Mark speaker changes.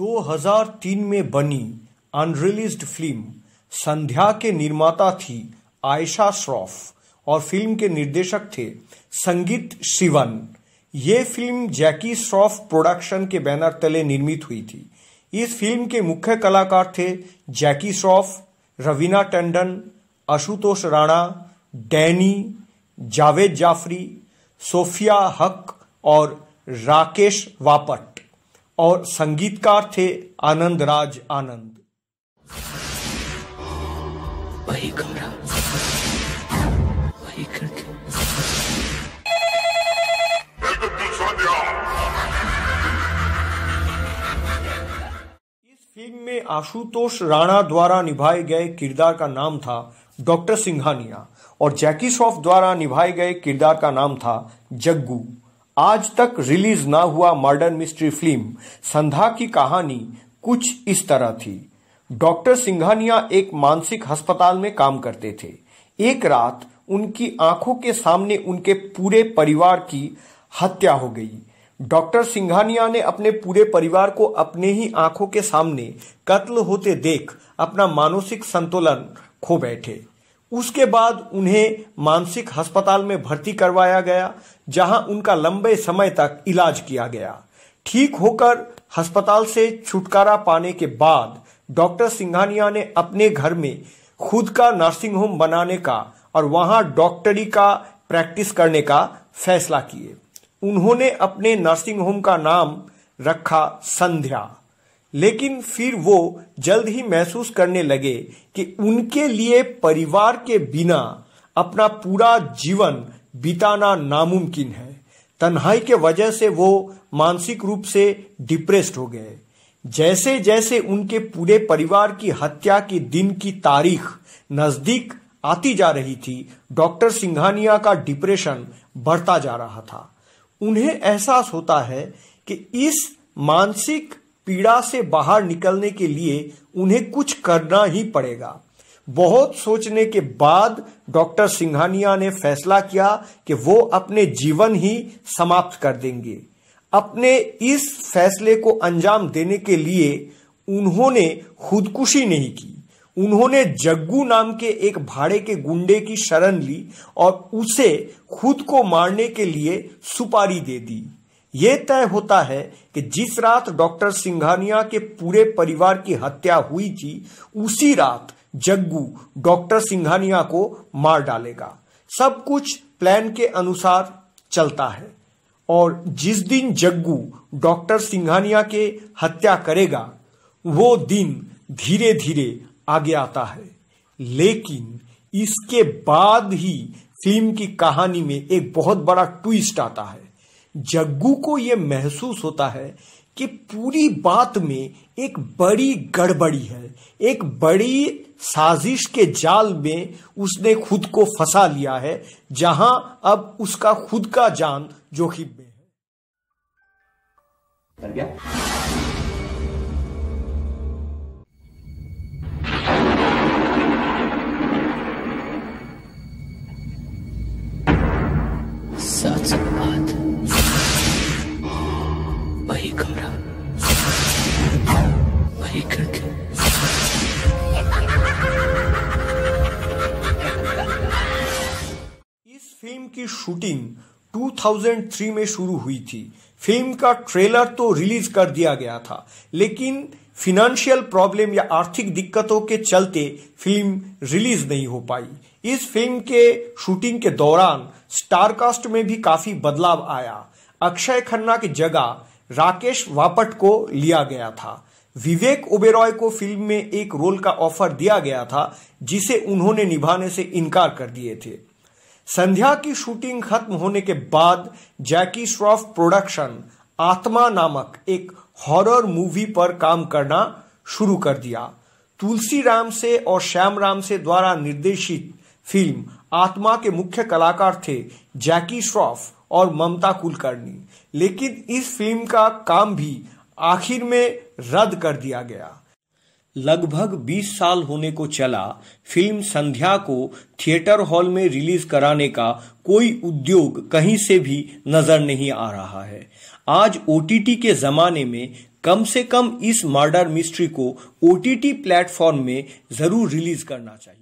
Speaker 1: 2003 में बनी unreleased film संध्या के निर्माता थी आयशा श्रॉफ और फिल्म के निर्देशक थे संगीत शिवन ये फिल्म जैकी श्रॉफ प्रोडक्शन के बैनर तले निर्मित हुई थी इस फिल्म के मुख्य कलाकार थे जैकी श्रॉफ रवीना टंडन आशुतोष राणा डैनी जावेद जाफरी सोफिया हक और राकेश वापट और संगीतकार थे आनंद राज आनंद वही कमरा वही खिड़की इस फिल्म में आशुतोष राणा द्वारा निभाए गए किरदार का नाम था डॉक्टर सिंघानिया और जैकी श्रॉफ द्वारा निभाए गए किरदार का नाम था जग्गू आज तक रिलीज ना हुआ मर्डर मिस्ट्री फिल्म संधा की कहानी कुछ इस तरह थी डॉक्टर सिंघानिया एक मानसिक अस्पताल में काम करते थे एक रात उनकी आंखों के सामने उनके पूरे परिवार की हत्या हो गई डॉक्टर सिंघानिया ने अपने पूरे परिवार को अपने ही आंखों के सामने कत्ल होते देख अपना मानसिक संतुलन खो बैठे उसके बाद उन्हें मानसिक अस्पताल में भर्ती करवाया गया जहां उनका लंबे समय तक इलाज किया गया ठीक होकर अस्पताल से छुटकारा पाने के बाद डॉक्टर सिंघानिया ने अपने घर में खुद का नर्सिंग होम बनाने का और वहां डॉक्टरी का प्रैक्टिस करने का फैसला किए उन्होंने अपने नर्सिंग होम का नाम रखा संध्या लेकिन फिर वो जल्द ही महसूस करने लगे कि उनके लिए परिवार के बिना अपना पूरा जीवन बिताना नामुमकिन है तन्हाई के वजह से वो मानसिक रूप से डिप्रेस्ड हो गए जैसे जैसे उनके पूरे परिवार की हत्या के दिन की तारीख नजदीक आती जा रही थी डॉक्टर सिंघानिया का डिप्रेशन बढ़ता जा रहा था उन्हें एहसास होता है कि इस मानसिक पीड़ा से बाहर निकलने के लिए उन्हें कुछ करना ही पड़ेगा बहुत सोचने के बाद डॉक्टर सिंघानिया ने फैसला किया कि वो अपने जीवन ही समाप्त कर देंगे अपने इस फैसले को अंजाम देने के लिए उन्होंने खुदकुशी नहीं की उन्होंने जग्गू नाम के एक भाड़े के गुंडे की शरण ली और उसे खुद को मारने के लिए सुपारी दे दी यह तय होता है कि जिस रात डॉक्टर सिंघानिया के पूरे परिवार की हत्या हुई थी उसी रात जग्गू डॉक्टर सिंघानिया को मार डालेगा सब कुछ प्लान के अनुसार चलता है और जिस दिन जग्गू डॉक्टर सिंघानिया के हत्या करेगा वो दिन धीरे धीरे आगे आता है लेकिन इसके बाद ही फिल्म की कहानी में एक बहुत बड़ा ट्विस्ट आता है जग्गू को यह महसूस होता है कि पूरी बात में एक बड़ी गड़बड़ी है एक बड़ी साजिश के जाल में उसने खुद को फंसा लिया है जहां अब उसका खुद का जान जोखिम में है वही कमरा वही खिड़की इस फिल्म की शूटिंग 2003 में शुरू हुई थी फिल्म का ट्रेलर तो रिलीज कर दिया गया था लेकिन फिनेंशियल प्रॉब्लम या आर्थिक दिक्कतों के चलते फिल्म रिलीज नहीं हो पाई इस फिल्म के शूटिंग के दौरान स्टारकास्ट में भी काफी बदलाव आया अक्षय खन्ना की जगह राकेश वापट को लिया गया था विवेक ओबेरॉय को फिल्म में एक रोल का ऑफर दिया गया था जिसे उन्होंने निभाने से इनकार कर दिए थे संध्या की शूटिंग खत्म होने के बाद जैकी श्रॉफ प्रोडक्शन आत्मा नामक एक हॉरर मूवी पर काम करना शुरू कर दिया तुलसी राम से और श्याम राम से द्वारा निर्देशित फिल्म आत्मा के मुख्य कलाकार थे जैकी श्रॉफ और ममता कुलकर्णी लेकिन इस फिल्म का काम भी आखिर में रद्द कर दिया गया लगभग 20 साल होने को चला फिल्म संध्या को थिएटर हॉल में रिलीज कराने का कोई उद्योग कहीं से भी नजर नहीं आ रहा है आज ओटीटी के जमाने में कम से कम इस मर्डर मिस्ट्री को ओटीटी प्लेटफॉर्म में जरूर रिलीज करना चाहिए